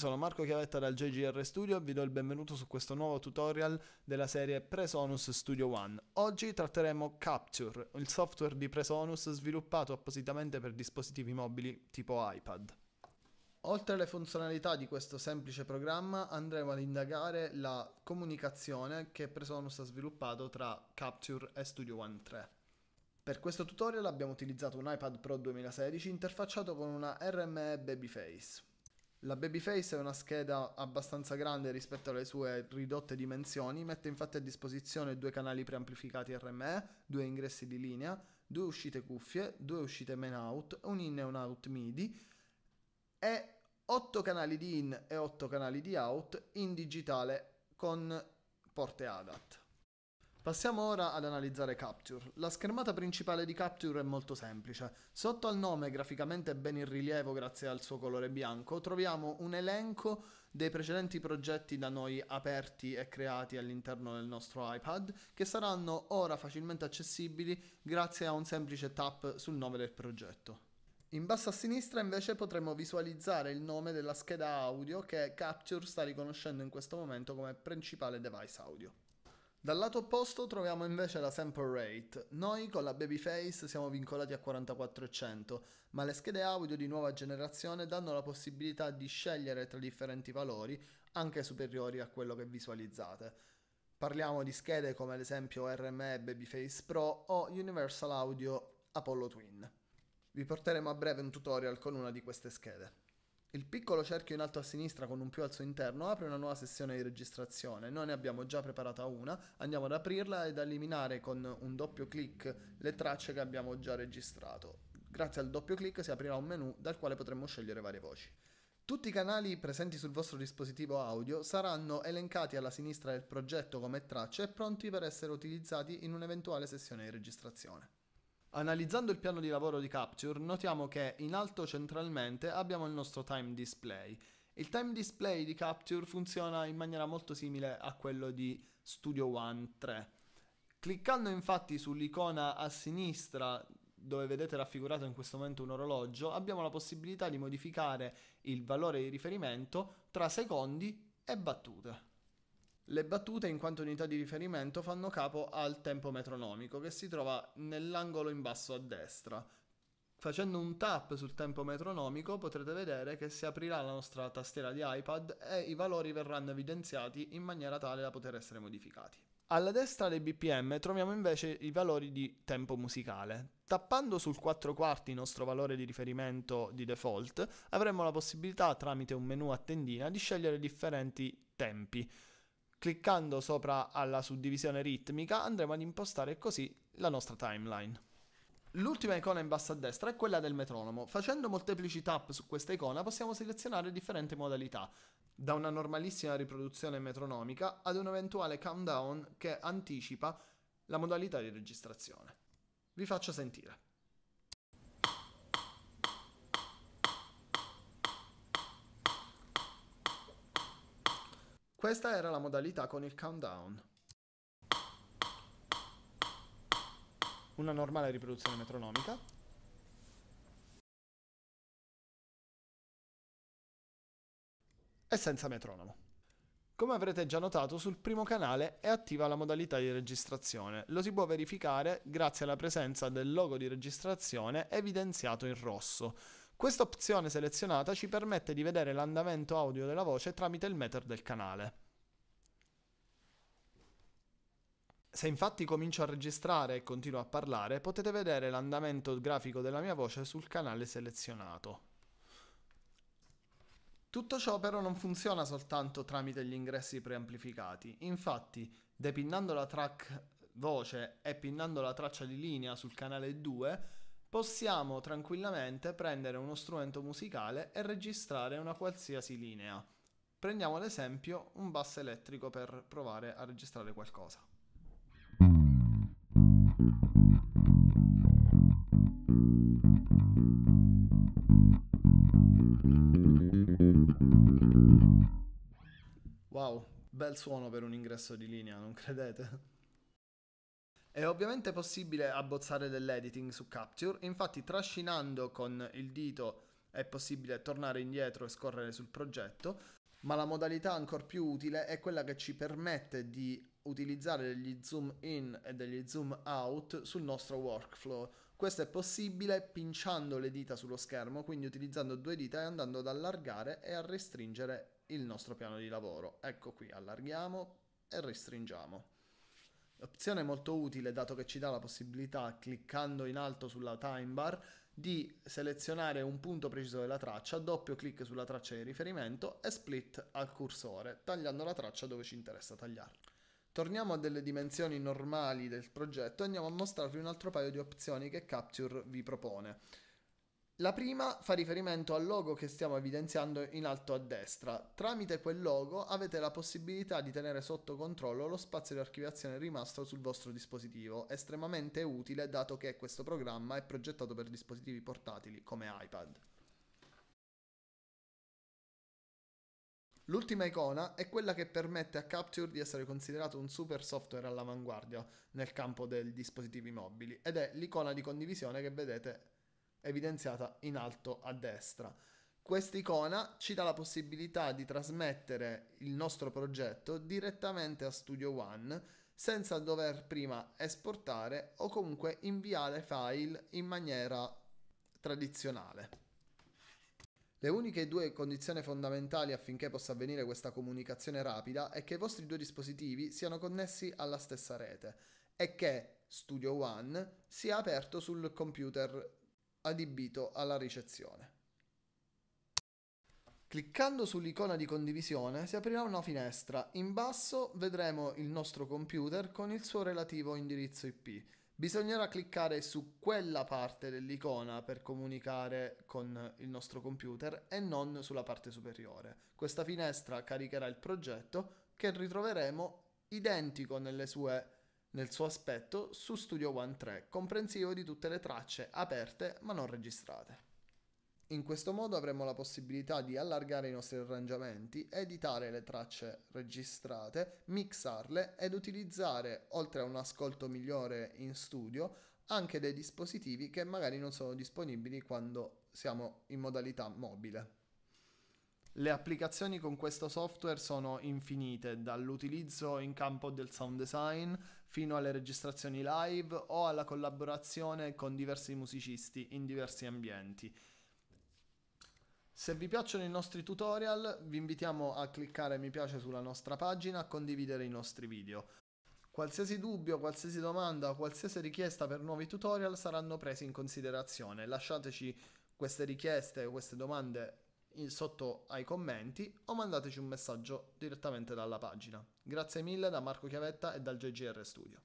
sono Marco Chiavetta dal JGR Studio e vi do il benvenuto su questo nuovo tutorial della serie Presonus Studio One. Oggi tratteremo Capture, il software di Presonus sviluppato appositamente per dispositivi mobili tipo iPad. Oltre alle funzionalità di questo semplice programma andremo ad indagare la comunicazione che Presonus ha sviluppato tra Capture e Studio One 3. Per questo tutorial abbiamo utilizzato un iPad Pro 2016 interfacciato con una RME Babyface. La Babyface è una scheda abbastanza grande rispetto alle sue ridotte dimensioni, mette infatti a disposizione due canali preamplificati RME, due ingressi di linea, due uscite cuffie, due uscite main out, un in e un out MIDI e 8 canali di in e 8 canali di out in digitale con porte ADAT. Passiamo ora ad analizzare Capture. La schermata principale di Capture è molto semplice. Sotto al nome, graficamente ben in rilievo grazie al suo colore bianco, troviamo un elenco dei precedenti progetti da noi aperti e creati all'interno del nostro iPad, che saranno ora facilmente accessibili grazie a un semplice tap sul nome del progetto. In basso a sinistra invece potremo visualizzare il nome della scheda audio che Capture sta riconoscendo in questo momento come principale device audio. Dal lato opposto troviamo invece la sample rate. Noi con la babyface siamo vincolati a 4400, ma le schede audio di nuova generazione danno la possibilità di scegliere tra differenti valori, anche superiori a quello che visualizzate. Parliamo di schede come ad esempio RME Babyface Pro o Universal Audio Apollo Twin. Vi porteremo a breve un tutorial con una di queste schede. Il piccolo cerchio in alto a sinistra con un più al suo interno apre una nuova sessione di registrazione. Noi ne abbiamo già preparata una, andiamo ad aprirla ed a eliminare con un doppio clic le tracce che abbiamo già registrato. Grazie al doppio clic si aprirà un menu dal quale potremo scegliere varie voci. Tutti i canali presenti sul vostro dispositivo audio saranno elencati alla sinistra del progetto come tracce e pronti per essere utilizzati in un'eventuale sessione di registrazione. Analizzando il piano di lavoro di Capture, notiamo che in alto centralmente abbiamo il nostro time display. Il time display di Capture funziona in maniera molto simile a quello di Studio One 3. Cliccando infatti sull'icona a sinistra dove vedete raffigurato in questo momento un orologio, abbiamo la possibilità di modificare il valore di riferimento tra secondi e battute. Le battute in quanto unità di riferimento fanno capo al tempo metronomico che si trova nell'angolo in basso a destra. Facendo un tap sul tempo metronomico potrete vedere che si aprirà la nostra tastiera di iPad e i valori verranno evidenziati in maniera tale da poter essere modificati. Alla destra dei BPM troviamo invece i valori di tempo musicale. Tappando sul 4 quarti nostro valore di riferimento di default avremo la possibilità tramite un menu a tendina di scegliere differenti tempi. Cliccando sopra alla suddivisione ritmica andremo ad impostare così la nostra timeline. L'ultima icona in basso a destra è quella del metronomo. Facendo molteplici tap su questa icona possiamo selezionare differenti modalità, da una normalissima riproduzione metronomica ad un eventuale countdown che anticipa la modalità di registrazione. Vi faccio sentire. Questa era la modalità con il countdown. Una normale riproduzione metronomica. E senza metronomo. Come avrete già notato, sul primo canale è attiva la modalità di registrazione. Lo si può verificare grazie alla presenza del logo di registrazione evidenziato in rosso. Questa opzione selezionata ci permette di vedere l'andamento audio della voce tramite il meter del canale. Se infatti comincio a registrare e continuo a parlare, potete vedere l'andamento grafico della mia voce sul canale selezionato. Tutto ciò però non funziona soltanto tramite gli ingressi preamplificati, infatti depinnando la track voce e pinnando la traccia di linea sul canale 2 possiamo tranquillamente prendere uno strumento musicale e registrare una qualsiasi linea. Prendiamo ad esempio un basso elettrico per provare a registrare qualcosa. Wow, bel suono per un ingresso di linea, non credete? È ovviamente possibile abbozzare dell'editing su Capture, infatti trascinando con il dito è possibile tornare indietro e scorrere sul progetto, ma la modalità ancora più utile è quella che ci permette di utilizzare degli zoom in e degli zoom out sul nostro workflow. Questo è possibile pinciando le dita sullo schermo, quindi utilizzando due dita e andando ad allargare e a restringere il nostro piano di lavoro. Ecco qui, allarghiamo e restringiamo. Opzione molto utile dato che ci dà la possibilità, cliccando in alto sulla time bar di selezionare un punto preciso della traccia, doppio clic sulla traccia di riferimento e split al cursore, tagliando la traccia dove ci interessa tagliarla. Torniamo a delle dimensioni normali del progetto e andiamo a mostrarvi un altro paio di opzioni che Capture vi propone. La prima fa riferimento al logo che stiamo evidenziando in alto a destra. Tramite quel logo avete la possibilità di tenere sotto controllo lo spazio di archiviazione rimasto sul vostro dispositivo, estremamente utile dato che questo programma è progettato per dispositivi portatili come iPad. L'ultima icona è quella che permette a Capture di essere considerato un super software all'avanguardia nel campo dei dispositivi mobili ed è l'icona di condivisione che vedete evidenziata in alto a destra. Questa icona ci dà la possibilità di trasmettere il nostro progetto direttamente a Studio One senza dover prima esportare o comunque inviare file in maniera tradizionale. Le uniche due condizioni fondamentali affinché possa avvenire questa comunicazione rapida è che i vostri due dispositivi siano connessi alla stessa rete e che Studio One sia aperto sul computer adibito alla ricezione. Cliccando sull'icona di condivisione si aprirà una finestra. In basso vedremo il nostro computer con il suo relativo indirizzo IP. Bisognerà cliccare su quella parte dell'icona per comunicare con il nostro computer e non sulla parte superiore. Questa finestra caricherà il progetto che ritroveremo identico nelle sue nel suo aspetto su Studio One 3, comprensivo di tutte le tracce aperte ma non registrate. In questo modo avremo la possibilità di allargare i nostri arrangiamenti, editare le tracce registrate, mixarle ed utilizzare, oltre a un ascolto migliore in studio, anche dei dispositivi che magari non sono disponibili quando siamo in modalità mobile. Le applicazioni con questo software sono infinite, dall'utilizzo in campo del sound design fino alle registrazioni live o alla collaborazione con diversi musicisti in diversi ambienti. Se vi piacciono i nostri tutorial, vi invitiamo a cliccare mi piace sulla nostra pagina, e a condividere i nostri video. Qualsiasi dubbio, qualsiasi domanda o qualsiasi richiesta per nuovi tutorial saranno presi in considerazione. Lasciateci queste richieste, queste domande sotto ai commenti o mandateci un messaggio direttamente dalla pagina. Grazie mille da Marco Chiavetta e dal GGR Studio.